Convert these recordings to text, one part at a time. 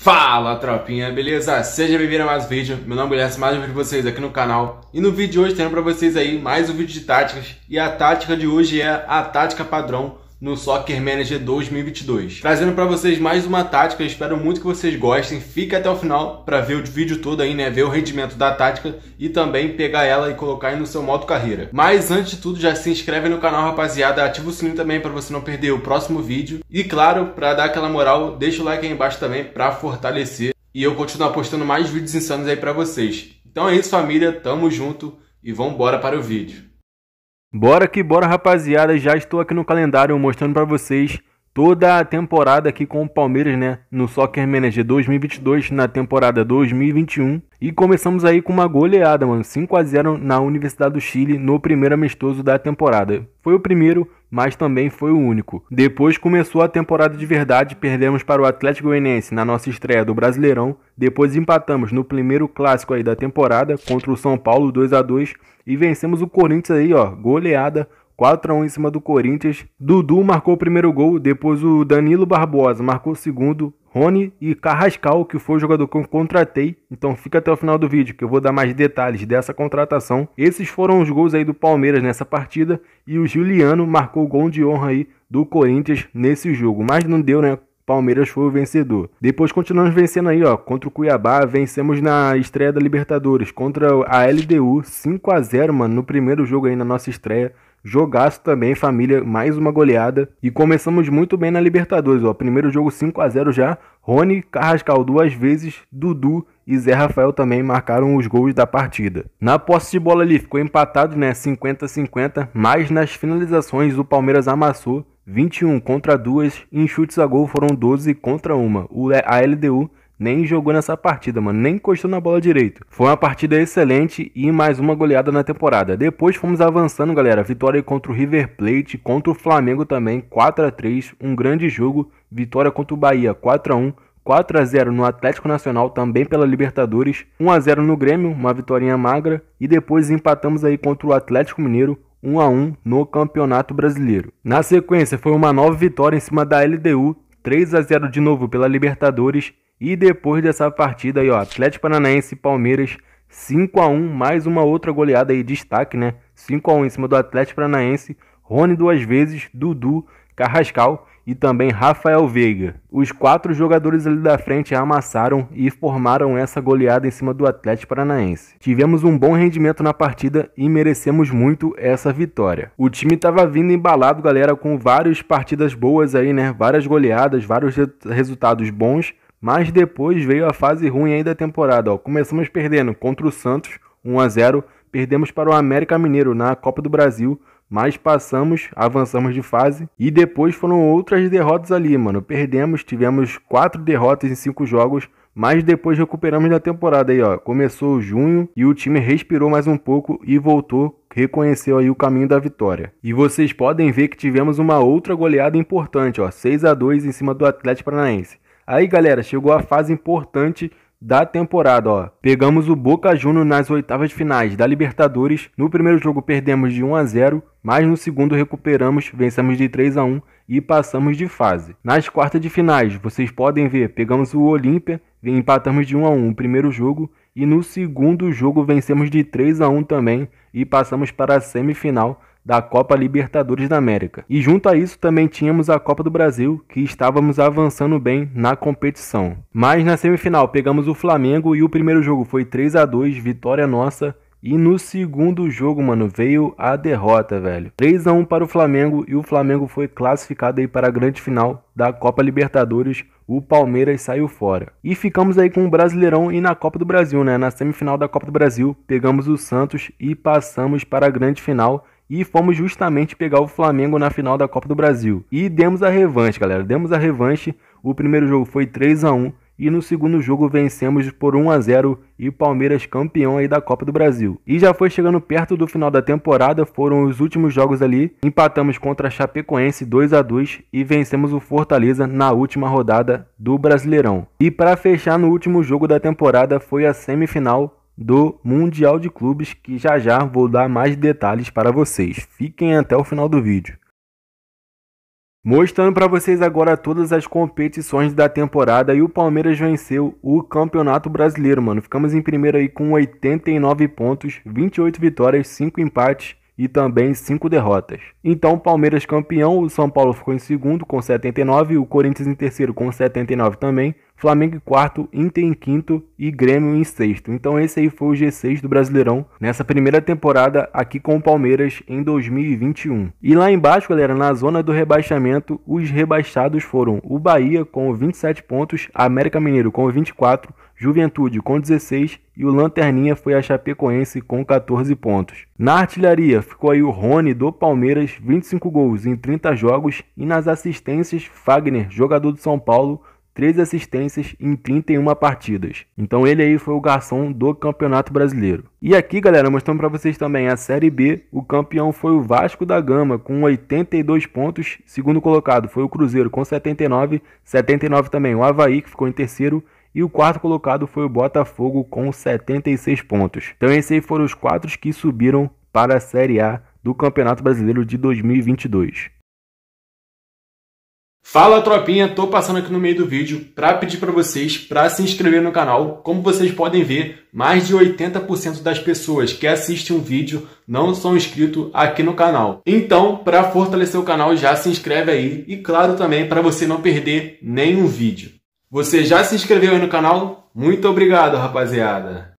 Fala tropinha, beleza? Seja bem-vindo a mais um vídeo, meu nome é Guilherme, mais um vídeo de vocês aqui no canal E no vídeo de hoje tenho pra vocês aí mais um vídeo de táticas E a tática de hoje é a tática padrão no Soccer Manager 2022. Trazendo para vocês mais uma tática, espero muito que vocês gostem. Fique até o final para ver o vídeo todo aí, né? Ver o rendimento da tática e também pegar ela e colocar aí no seu modo carreira. Mas antes de tudo, já se inscreve no canal, rapaziada, ativa o sininho também para você não perder o próximo vídeo. E claro, para dar aquela moral, deixa o like aí embaixo também para fortalecer e eu continuar postando mais vídeos insanos aí para vocês. Então é isso, família, tamo junto e vamos embora para o vídeo. Bora que bora, rapaziada. Já estou aqui no calendário mostrando para vocês toda a temporada aqui com o Palmeiras, né? No Soccer Manager 2022, na temporada 2021. E começamos aí com uma goleada, mano. 5 a 0 na Universidade do Chile no primeiro amistoso da temporada. Foi o primeiro, mas também foi o único. Depois começou a temporada de verdade, perdemos para o Atlético Goianiense na nossa estreia do Brasileirão. Depois empatamos no primeiro clássico aí da temporada contra o São Paulo 2 a 2 e vencemos o Corinthians aí, ó, goleada 4 a 1 em cima do Corinthians. Dudu marcou o primeiro gol, depois o Danilo Barbosa marcou o segundo, Rony e Carrascal, que foi o jogador que eu contratei. Então fica até o final do vídeo que eu vou dar mais detalhes dessa contratação. Esses foram os gols aí do Palmeiras nessa partida e o Juliano marcou o gol de honra aí do Corinthians nesse jogo, mas não deu, né? Palmeiras foi o vencedor. Depois continuamos vencendo aí, ó, contra o Cuiabá, vencemos na estreia da Libertadores contra a LDU, 5 a 0, mano, no primeiro jogo aí na nossa estreia. Jogaço também, família, mais uma goleada. E começamos muito bem na Libertadores, ó. Primeiro jogo 5 a 0 já. Rony, Carrascal duas vezes, Dudu e Zé Rafael também marcaram os gols da partida. Na posse de bola ali ficou empatado, né, 50-50, mas nas finalizações o Palmeiras amassou 21 contra 2, em chutes a gol foram 12 contra 1. O, a LDU nem jogou nessa partida, mano, nem encostou na bola direito. Foi uma partida excelente e mais uma goleada na temporada. Depois fomos avançando, galera. Vitória contra o River Plate, contra o Flamengo também, 4 a 3, um grande jogo. Vitória contra o Bahia, 4 a 1. 4 a 0 no Atlético Nacional, também pela Libertadores, 1 a 0 no Grêmio, uma vitória magra, e depois empatamos aí contra o Atlético Mineiro, 1 a 1 no Campeonato Brasileiro. Na sequência, foi uma nova vitória em cima da LDU, 3 a 0 de novo pela Libertadores e depois dessa partida aí, ó, Atlético Paranaense e Palmeiras 5 a 1, mais uma outra goleada aí, destaque, né? 5 a 1 em cima do Atlético Paranaense, Rony duas vezes, Dudu, Carrascal e também Rafael Veiga. Os quatro jogadores ali da frente amassaram e formaram essa goleada em cima do Atlético Paranaense. Tivemos um bom rendimento na partida e merecemos muito essa vitória. O time estava vindo embalado, galera, com várias partidas boas aí, né? Várias goleadas, vários resultados bons. Mas depois veio a fase ruim aí da temporada. Ó. Começamos perdendo contra o Santos, 1 a 0 Perdemos para o América Mineiro na Copa do Brasil, mas passamos, avançamos de fase. E depois foram outras derrotas ali, mano. Perdemos, tivemos quatro derrotas em cinco jogos, mas depois recuperamos da temporada aí, ó. Começou junho e o time respirou mais um pouco e voltou, reconheceu aí o caminho da vitória. E vocês podem ver que tivemos uma outra goleada importante, ó, 6 a 2 em cima do Atlético Paranaense. Aí, galera, chegou a fase importante da temporada, ó. Pegamos o Boca Juniors nas oitavas de finais da Libertadores. No primeiro jogo perdemos de 1 a 0, mas no segundo recuperamos, vencemos de 3 a 1 e passamos de fase. Nas quartas de finais, vocês podem ver, pegamos o Olímpia, empatamos de 1 a 1 o primeiro jogo e no segundo jogo vencemos de 3 a 1 também e passamos para a semifinal da Copa Libertadores da América. E junto a isso também tínhamos a Copa do Brasil, que estávamos avançando bem na competição. Mas na semifinal pegamos o Flamengo e o primeiro jogo foi 3 a 2, vitória nossa. E no segundo jogo, mano, veio a derrota, velho. 3 a 1 para o Flamengo e o Flamengo foi classificado aí para a grande final da Copa Libertadores o Palmeiras saiu fora. E ficamos aí com o Brasileirão e na Copa do Brasil, né? Na semifinal da Copa do Brasil, pegamos o Santos e passamos para a grande final e fomos justamente pegar o Flamengo na final da Copa do Brasil. E demos a revanche, galera. Demos a revanche. O primeiro jogo foi 3 a 1 e no segundo jogo vencemos por 1 a 0 e o Palmeiras campeão aí da Copa do Brasil. E já foi chegando perto do final da temporada, foram os últimos jogos ali. Empatamos contra a Chapecoense 2 a 2 e vencemos o Fortaleza na última rodada do Brasileirão. E para fechar no último jogo da temporada foi a semifinal do Mundial de Clubes que já já vou dar mais detalhes para vocês. Fiquem até o final do vídeo. Mostrando para vocês agora todas as competições da temporada e o Palmeiras venceu o Campeonato Brasileiro, mano. Ficamos em primeiro aí com 89 pontos, 28 vitórias, 5 empates e também 5 derrotas. Então Palmeiras campeão, o São Paulo ficou em segundo com 79, o Corinthians em terceiro com 79 também, Flamengo em quarto, Inter em quinto e Grêmio em sexto. Então esse aí foi o G6 do Brasileirão nessa primeira temporada aqui com o Palmeiras em 2021. E lá embaixo, galera, na zona do rebaixamento, os rebaixados foram o Bahia com 27 pontos, América Mineiro com 24, Juventude com 16 e o Lanterninha foi a Chapecoense com 14 pontos. Na artilharia ficou aí o Rony do Palmeiras, 25 gols em 30 jogos e nas assistências Fagner, jogador do São Paulo, 3 assistências em 31 partidas. Então ele aí foi o garçom do Campeonato Brasileiro. E aqui, galera, mostrando para vocês também a Série B, o campeão foi o Vasco da Gama com 82 pontos, segundo colocado foi o Cruzeiro com 79, 79 também o Havaí que ficou em terceiro e o quarto colocado foi o Botafogo com 76 pontos. Então esses aí foram os quatro que subiram para a Série A do Campeonato Brasileiro de 2022. Fala tropinha, tô passando aqui no meio do vídeo para pedir para vocês para se inscrever no canal. Como vocês podem ver, mais de 80% das pessoas que assistem um vídeo não são inscritos aqui no canal. Então, para fortalecer o canal, já se inscreve aí e claro também para você não perder nenhum vídeo. Você já se inscreveu aí no canal? Muito obrigado, rapaziada.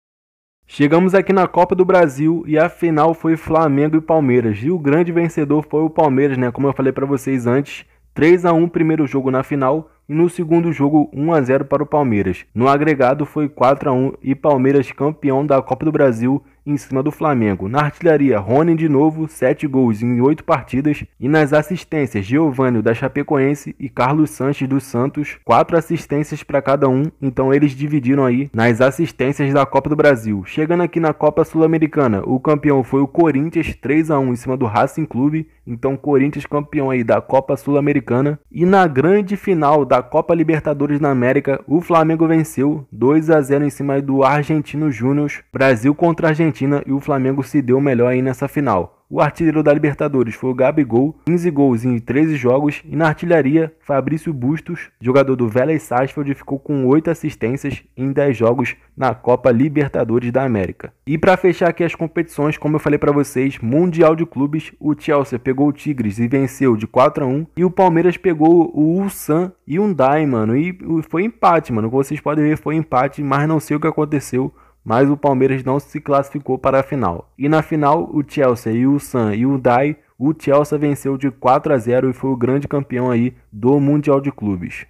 Chegamos aqui na Copa do Brasil e a final foi Flamengo e Palmeiras. E o grande vencedor foi o Palmeiras, né? Como eu falei para vocês antes, 3 a 1 primeiro jogo na final e no segundo jogo 1 a 0 para o Palmeiras. No agregado foi 4 a 1 e Palmeiras campeão da Copa do Brasil em cima do Flamengo. Na artilharia, Rony de novo, 7 gols em 8 partidas. E nas assistências, Giovanni da Chapecoense e Carlos Sanches dos Santos, 4 assistências para cada um. Então eles dividiram aí nas assistências da Copa do Brasil. Chegando aqui na Copa Sul-Americana, o campeão foi o Corinthians, 3 a 1 em cima do Racing Clube. Então Corinthians campeão aí da Copa Sul-Americana. E na grande final da Copa Libertadores da América, o Flamengo venceu 2 a 0 em cima do Argentino Júnior. Brasil contra Argentina Argentina e o Flamengo se deu melhor aí nessa final. O artilheiro da Libertadores foi o Gabigol, 15 gols em 13 jogos, e na artilharia, Fabrício Bustos, jogador do Vélez Sarsfield, ficou com 8 assistências em 10 jogos na Copa Libertadores da América. E para fechar aqui as competições, como eu falei para vocês, Mundial de Clubes, o Chelsea pegou o Tigres e venceu de 4 a 1, e o Palmeiras pegou o Ulsan e Hyundai, mano, e foi empate, mano, como vocês podem ver, foi empate, mas não sei o que aconteceu mas o Palmeiras não se classificou para a final. E na final, o Chelsea e o San e o Dai, o Chelsea venceu de 4 a 0 e foi o grande campeão aí do Mundial de Clubes.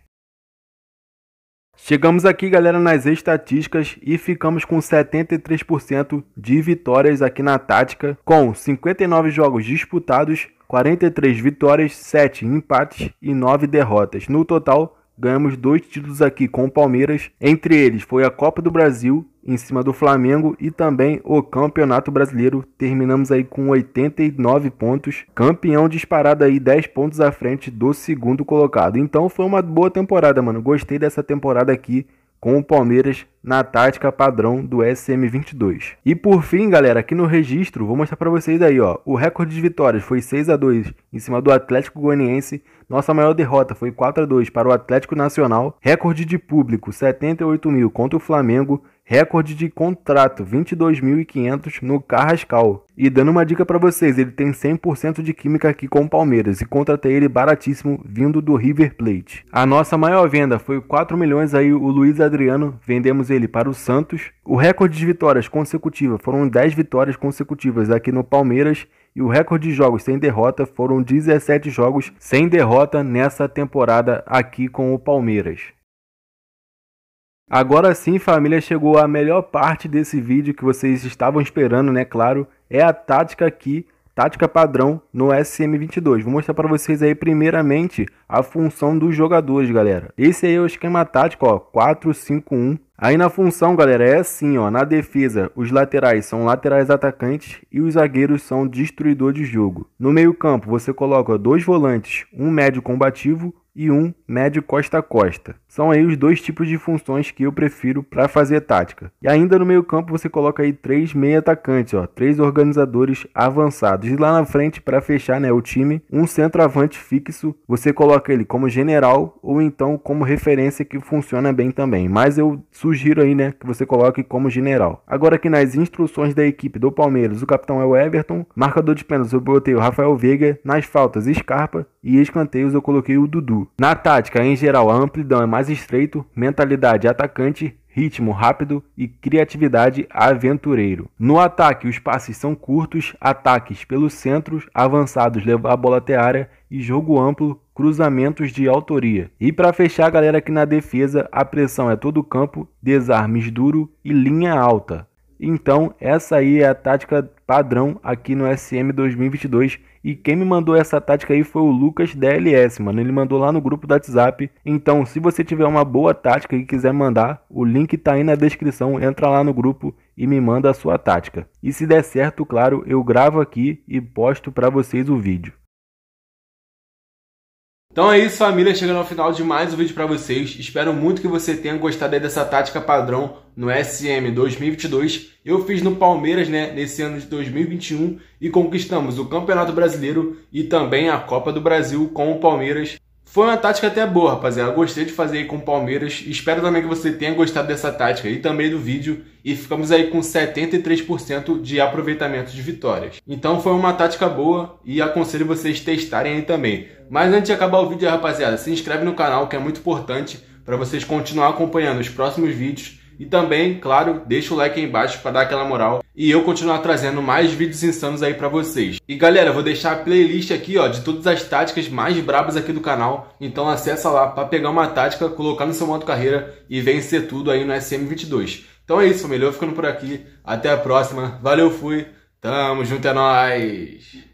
Chegamos aqui, galera, nas estatísticas e ficamos com 73% de vitórias aqui na tática, com 59 jogos disputados, 43 vitórias, 7 empates e 9 derrotas. No total, ganhamos dois títulos aqui com o Palmeiras. Entre eles foi a Copa do Brasil em cima do Flamengo e também o Campeonato Brasileiro. Terminamos aí com 89 pontos, campeão disparado aí 10 pontos à frente do segundo colocado. Então foi uma boa temporada, mano. Gostei dessa temporada aqui com o Palmeiras na tática padrão do SM22. E por fim, galera, aqui no registro, vou mostrar para vocês aí, ó. O recorde de vitórias foi 6 a 2 em cima do Atlético Goianiense. Nossa maior derrota foi 4 a 2 para o Atlético Nacional. Recorde de público 78 mil contra o Flamengo recorde de contrato, 22.500 no Carrascal. E dando uma dica para vocês, ele tem 100% de química aqui com o Palmeiras e contratei ele baratíssimo vindo do River Plate. A nossa maior venda foi 4 milhões aí o Luiz Adriano, vendemos ele para o Santos. O recorde de vitórias consecutivas foram 10 vitórias consecutivas aqui no Palmeiras e o recorde de jogos sem derrota foram 17 jogos sem derrota nessa temporada aqui com o Palmeiras. Agora sim, família, chegou a melhor parte desse vídeo que vocês estavam esperando, né? Claro, é a tática aqui, tática padrão no SM22. Vou mostrar para vocês aí primeiramente a função dos jogadores, galera. Esse aí é o esquema tático, ó, 4-5-1. Aí na função, galera, é assim, ó, na defesa, os laterais são laterais atacantes e os zagueiros são destruidor de jogo. No meio-campo, você coloca dois volantes, um médio combativo e um médio costa a costa. São aí os dois tipos de funções que eu prefiro para fazer tática. E ainda no meio-campo você coloca aí três meia atacantes, ó, três organizadores avançados. E lá na frente para fechar, né, o time, um centroavante fixo, você coloca ele como general ou então como referência que funciona bem também. Mas eu sugiro aí, né, que você coloque como general. Agora aqui nas instruções da equipe do Palmeiras, o capitão é o Everton, marcador de pênaltis eu botei o Rafael Veiga, nas faltas Scarpa e escanteios eu coloquei o Dudu. Na tática, em geral, a amplidão é mais mais estreito, mentalidade atacante, ritmo rápido e criatividade aventureiro. No ataque, os passes são curtos, ataques pelos centros, avançados levar a bola até a área e jogo amplo, cruzamentos de autoria. E para fechar, galera, aqui na defesa, a pressão é todo o campo, desarmes duro e linha alta. Então, essa aí é a tática padrão aqui no SM 2022. E quem me mandou essa tática aí foi o Lucas DLS, mano. Ele mandou lá no grupo do WhatsApp. Então, se você tiver uma boa tática e quiser mandar, o link tá aí na descrição. Entra lá no grupo e me manda a sua tática. E se der certo, claro, eu gravo aqui e posto para vocês o vídeo. Então é isso, família. Chegando ao final de mais um vídeo para vocês. Espero muito que você tenha gostado dessa tática padrão no SM 2022. Eu fiz no Palmeiras, né, nesse ano de 2021 e conquistamos o Campeonato Brasileiro e também a Copa do Brasil com o Palmeiras. Foi uma tática até boa, rapaziada. gostei de fazer aí com o Palmeiras. Espero também que você tenha gostado dessa tática e também do vídeo. E ficamos aí com 73% de aproveitamento de vitórias. Então foi uma tática boa e aconselho vocês testarem aí também. Mas antes de acabar o vídeo, rapaziada, se inscreve no canal que é muito importante para vocês continuar acompanhando os próximos vídeos. E também, claro, deixa o like aí embaixo para dar aquela moral e eu continuar trazendo mais vídeos insanos aí pra vocês. E galera, eu vou deixar a playlist aqui, ó, de todas as táticas mais brabas aqui do canal. Então acessa lá pra pegar uma tática, colocar no seu modo carreira e vencer tudo aí no SM22. Então é isso, família. Eu ficando por aqui. Até a próxima. Valeu, fui. Tamo junto, é nóis.